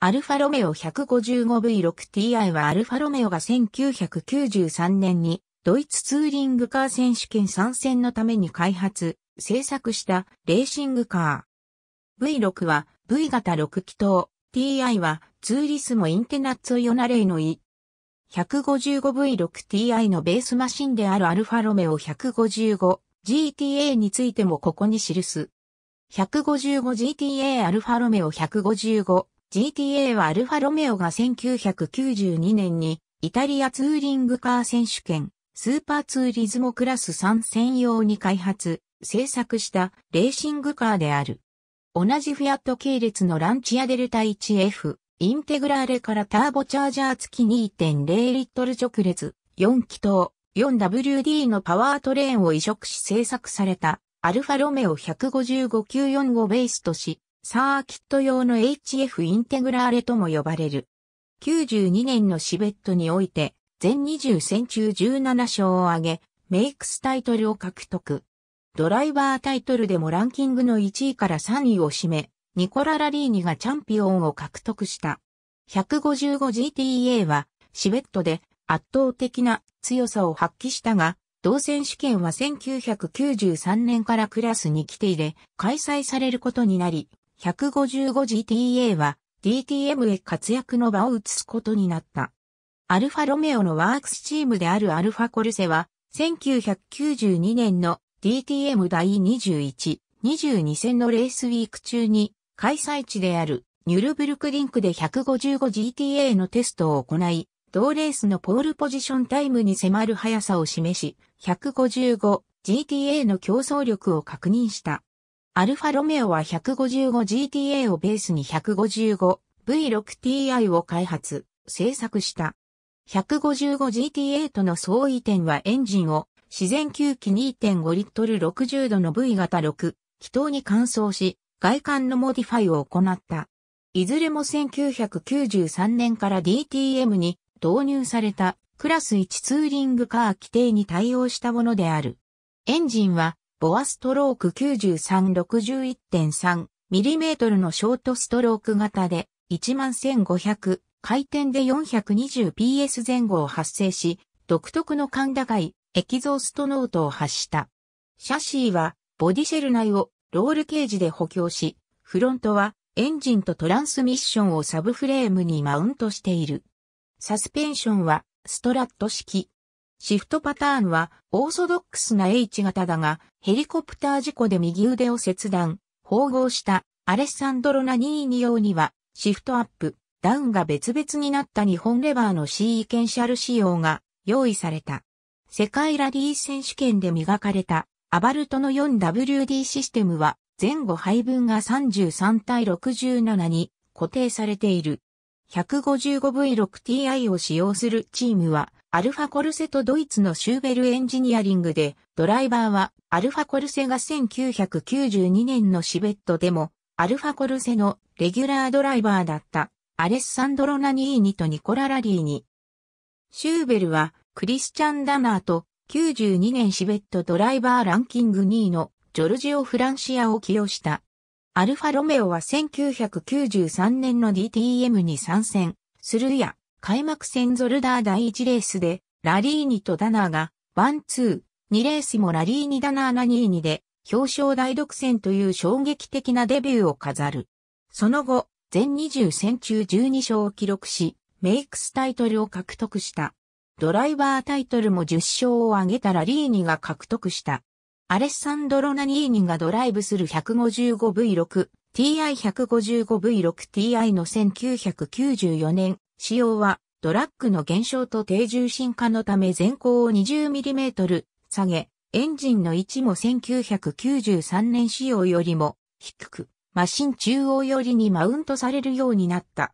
アルファロメオ 155V6Ti はアルファロメオが1993年にドイツツーリングカー選手権参戦のために開発、制作したレーシングカー。V6 は V 型6気筒、Ti はツーリスモインテナッツオヨナレイの 155V6Ti のベースマシンであるアルファロメオ 155GTA についてもここに記す。155GTA アルファロメオ155 GTA はアルファロメオが1992年にイタリアツーリングカー選手権スーパーツーリズモクラス3専用に開発、制作したレーシングカーである。同じフィアット系列のランチアデルタ 1F、インテグラーレからターボチャージャー付き2.0リットル直列、4気筒、4WD のパワートレーンを移植し制作された、アルファロメオ155 945ベースとし、サーキット用の HF インテグラーレとも呼ばれる。92年のシベットにおいて、全20戦中17勝を挙げ、メイクスタイトルを獲得。ドライバータイトルでもランキングの1位から3位を占め、ニコラ・ラリーニがチャンピオンを獲得した。155GTA は、シベットで圧倒的な強さを発揮したが、同選手権は1993年からクラスにていれ、開催されることになり、155GTA は DTM へ活躍の場を移すことになった。アルファロメオのワークスチームであるアルファコルセは1992年の DTM 第21、22戦のレースウィーク中に開催地であるニュルブルクリンクで 155GTA のテストを行い、同レースのポールポジションタイムに迫る速さを示し、155GTA の競争力を確認した。アルファロメオは 155GTA をベースに 155V6Ti を開発、製作した。155GTA との相違点はエンジンを自然吸気2.5リットル60度の V 型6、気筒に乾燥し、外観のモディファイを行った。いずれも1993年から DTM に導入されたクラス1ツーリングカー規定に対応したものである。エンジンはボアストローク9361.3ミリメートルのショートストローク型で11500回転で 420PS 前後を発生し、独特の感高いエキゾーストノートを発した。シャシーはボディシェル内をロールケージで補強し、フロントはエンジンとトランスミッションをサブフレームにマウントしている。サスペンションはストラット式、シフトパターンはオーソドックスな H 型だが、ヘリコプター事故で右腕を切断、縫合したアレッサンドロナ22用には、シフトアップ、ダウンが別々になった日本レバーの C e ケンシャル仕様が用意された。世界ラリー選手権で磨かれたアバルトの 4WD システムは前後配分が33対67に固定されている。155V6TI を使用するチームはアルファコルセとドイツのシューベルエンジニアリングで、ドライバーは、アルファコルセが1992年のシベットでも、アルファコルセのレギュラードライバーだった、アレッサンドロ・ナニーニとニコラ・ラリーニ。シューベルは、クリスチャン・ダナーと、92年シベットドライバーランキング2位の、ジョルジオ・フランシアを起用した。アルファロメオは1993年の DTM に参戦、するや、開幕戦ゾルダー第1レースで、ラリーニとダナーが、ワンツー、2レースもラリーニダナーナニーニで、表彰台独占という衝撃的なデビューを飾る。その後、全20戦中12勝を記録し、メイクスタイトルを獲得した。ドライバータイトルも10勝を挙げたラリーニが獲得した。アレッサンドロ・ナニーニがドライブする 155V6、TI155V6TI の1994年使用はドラッグの減少と低重心化のため前高を 20mm 下げ、エンジンの位置も1993年仕様よりも低く、マシン中央寄りにマウントされるようになった。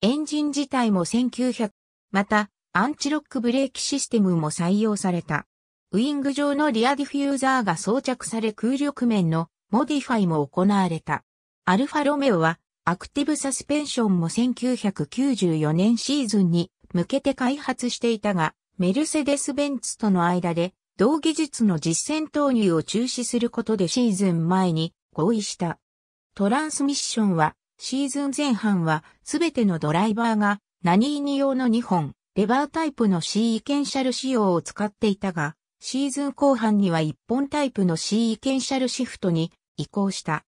エンジン自体も1900、また、アンチロックブレーキシステムも採用された。ウィング上のリアディフューザーが装着され空力面のモディファイも行われた。アルファロメオはアクティブサスペンションも1994年シーズンに向けて開発していたが、メルセデス・ベンツとの間で同技術の実践投入を中止することでシーズン前に合意した。トランスミッションはシーズン前半はすべてのドライバーがナニー用の2本、レバータイプの C イケンシャル仕様を使っていたが、シーズン後半には1本タイプの C イケンシャルシフトに移行した。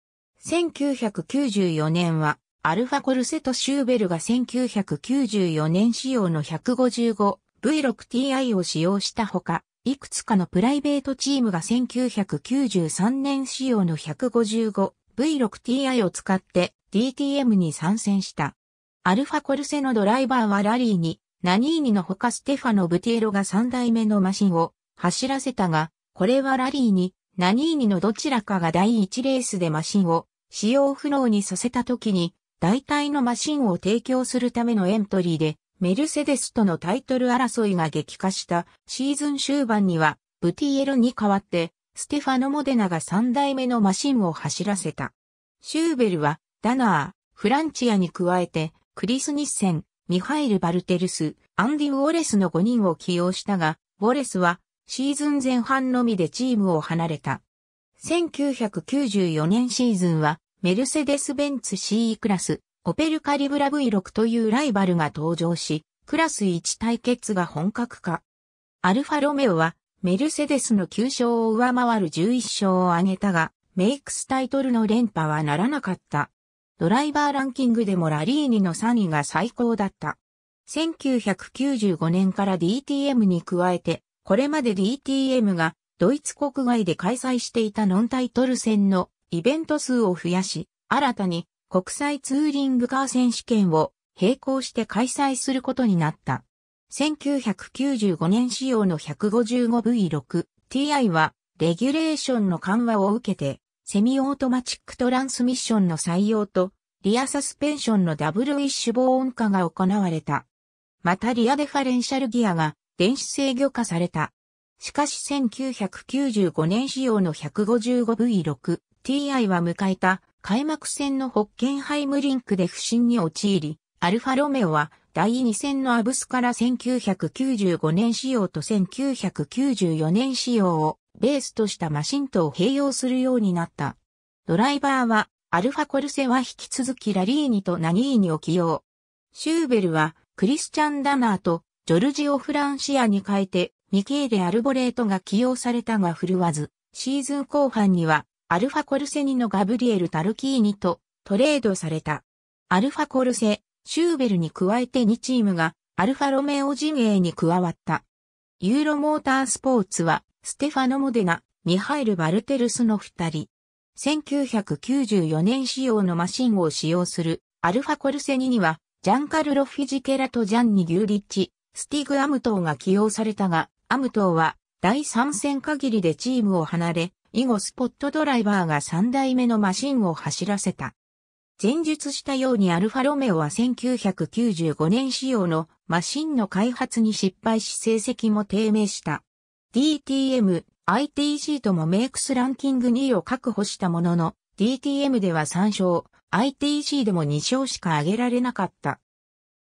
1994年は、アルファコルセトシューベルが1994年仕様の 155V6TI を使用したほか、いくつかのプライベートチームが1993年仕様の 155V6TI を使って DTM に参戦した。アルファコルセのドライバーはラリーに、ナニーニのほかステファノ・ブティエロが3代目のマシンを走らせたが、これはラリーに、ナニーニのどちらかが第1レースでマシンを使用不能にさせた時に、代替のマシンを提供するためのエントリーで、メルセデスとのタイトル争いが激化したシーズン終盤には、ブティエルに代わって、ステファノ・モデナが3代目のマシンを走らせた。シューベルは、ダナー、フランチアに加えて、クリス・ニッセン、ミハイル・バルテルス、アンディ・ウォレスの5人を起用したが、ウォレスは、シーズン前半のみでチームを離れた。1994年シーズンは、メルセデス・ベンツ CE クラス、オペルカリブラ V6 というライバルが登場し、クラス1対決が本格化。アルファロメオは、メルセデスの9勝を上回る11勝を挙げたが、メイクスタイトルの連覇はならなかった。ドライバーランキングでもラリーニの3位が最高だった。1995年から DTM に加えて、これまで DTM がドイツ国外で開催していたノンタイトル戦のイベント数を増やし、新たに国際ツーリングカー選手権を並行して開催することになった。1995年仕様の 155V6TI はレギュレーションの緩和を受けてセミオートマチックトランスミッションの採用とリアサスペンションのダブルウィッシュ防音化が行われた。またリアデファレンシャルギアが電子制御化された。しかし1995年仕様の 155V6、TI は迎えた開幕戦のホッケンハイムリンクで不振に陥り、アルファロメオは第2戦のアブスから1995年仕様と1994年仕様をベースとしたマシンとを併用するようになった。ドライバーはアルファコルセは引き続きラリーニとナニーニを起用。シューベルはクリスチャン・ダナーとジョルジオ・フランシアに変えてミケーレ・アルボレートが起用されたが振るわず、シーズン後半には、アルファコルセニのガブリエル・タルキーニとトレードされた。アルファコルセ、シューベルに加えて2チームがアルファロメオ陣営に加わった。ユーロモータースポーツは、ステファノ・モデナ、ミハイル・バルテルスの二人。1994年仕様のマシンを使用するアルファコルセニには、ジャンカルロ・フィジケラとジャンニ・ギューリッチ、スティグ・アムトーが起用されたが、アムトーは第3戦限りでチームを離れ、以後スポットドライバーが3代目のマシンを走らせた。前述したようにアルファロメオは1995年仕様のマシンの開発に失敗し成績も低迷した。DTM、ITC ともメイクスランキング2位を確保したものの、DTM では3勝、ITC でも2勝しか挙げられなかった。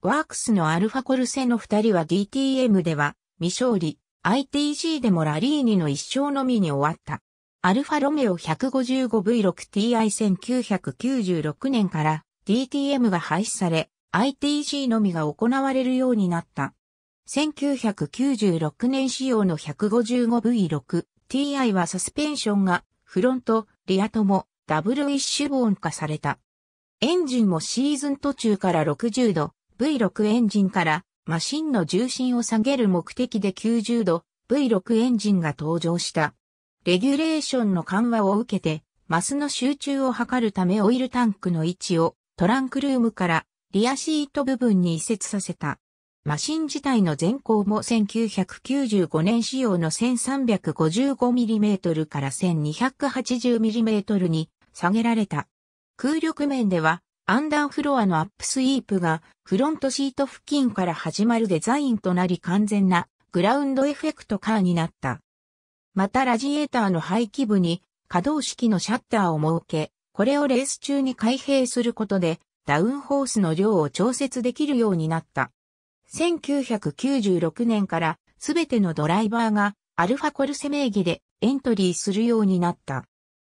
ワークスのアルファコルセの2人は DTM では未勝利、ITC でもラリーニの一生のみに終わった。アルファロメオ 155V6TI1996 年から DTM が廃止され、ITC のみが行われるようになった。1996年仕様の 155V6TI はサスペンションがフロント、リアともダブルイッシュボーン化された。エンジンもシーズン途中から60度、V6 エンジンからマシンの重心を下げる目的で90度 V6 エンジンが登場した。レギュレーションの緩和を受けて、マスの集中を図るためオイルタンクの位置をトランクルームからリアシート部分に移設させた。マシン自体の全高も1995年仕様の 1355mm から 1280mm に下げられた。空力面ではアンダーフロアのアップスイープがフロントシート付近から始まるデザインとなり完全なグラウンドエフェクトカーになった。またラジエーターの排気部に可動式のシャッターを設け、これをレース中に開閉することでダウンホースの量を調節できるようになった。1996年からすべてのドライバーがアルファコルセ名義でエントリーするようになった。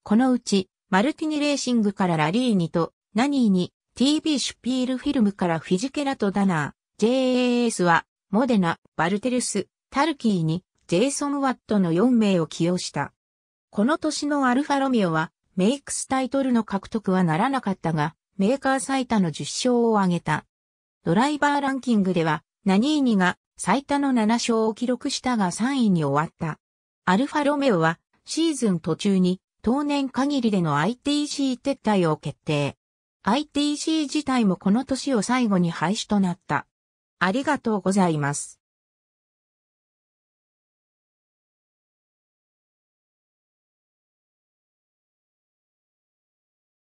このうちマルティニレーシングからラリーニとナニーに TV シュピールフィルムからフィジケラとダナー、JAS はモデナ、バルテルス、タルキーにジェイソン・ワットの4名を起用した。この年のアルファロミオはメイクスタイトルの獲得はならなかったが、メーカー最多の10勝を挙げた。ドライバーランキングでは、ナニーニが最多の7勝を記録したが3位に終わった。アルファロメオはシーズン途中に当年限りでの ITC 撤退を決定。ITC 自体もこの年を最後に廃止となった。ありがとうございます。